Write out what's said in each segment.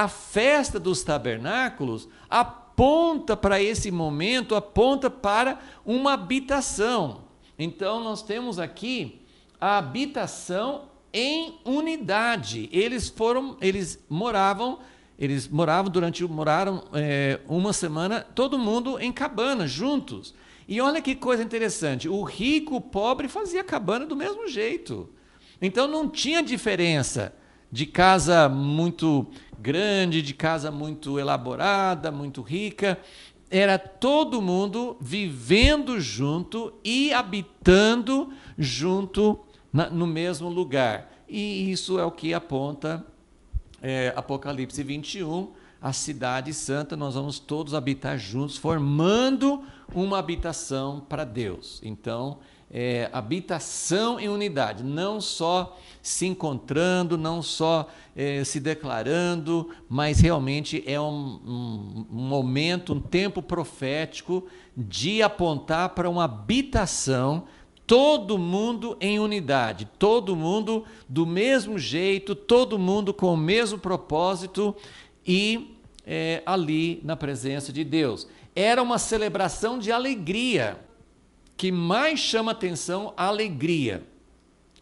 a festa dos tabernáculos aponta para esse momento, aponta para uma habitação. Então nós temos aqui a habitação em unidade. Eles foram, eles moravam, eles moravam durante moraram é, uma semana, todo mundo em cabana juntos. E olha que coisa interessante, o rico, o pobre fazia cabana do mesmo jeito. Então não tinha diferença de casa muito grande, de casa muito elaborada, muito rica. Era todo mundo vivendo junto e habitando junto na, no mesmo lugar. E isso é o que aponta é, Apocalipse 21, a cidade santa, nós vamos todos habitar juntos, formando uma habitação para Deus. Então, é, habitação em unidade, não só se encontrando, não só é, se declarando, mas realmente é um, um, momento, um tempo profético de apontar para uma habitação. Todo mundo em unidade, todo mundo do mesmo jeito, todo mundo com o mesmo propósito, e é, ali na presença de Deus. Era uma celebração de alegria, que mais chama atenção a alegria.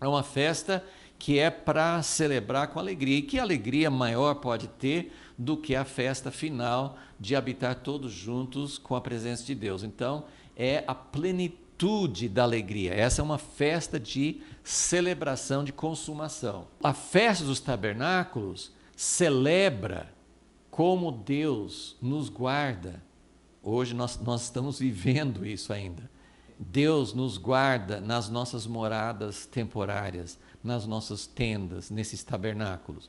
É uma festa que é para celebrar com alegria. E que alegria maior pode ter do que a festa final de habitar todos juntos com a presença de Deus? Então, é a plenitude da alegria. Essa é uma festa de celebração, de consumação. A festa dos tabernáculos celebra como Deus nos guarda. Hoje nós, nós estamos vivendo isso ainda. Deus nos guarda nas nossas moradas temporárias, nas nossas tendas, nesses tabernáculos.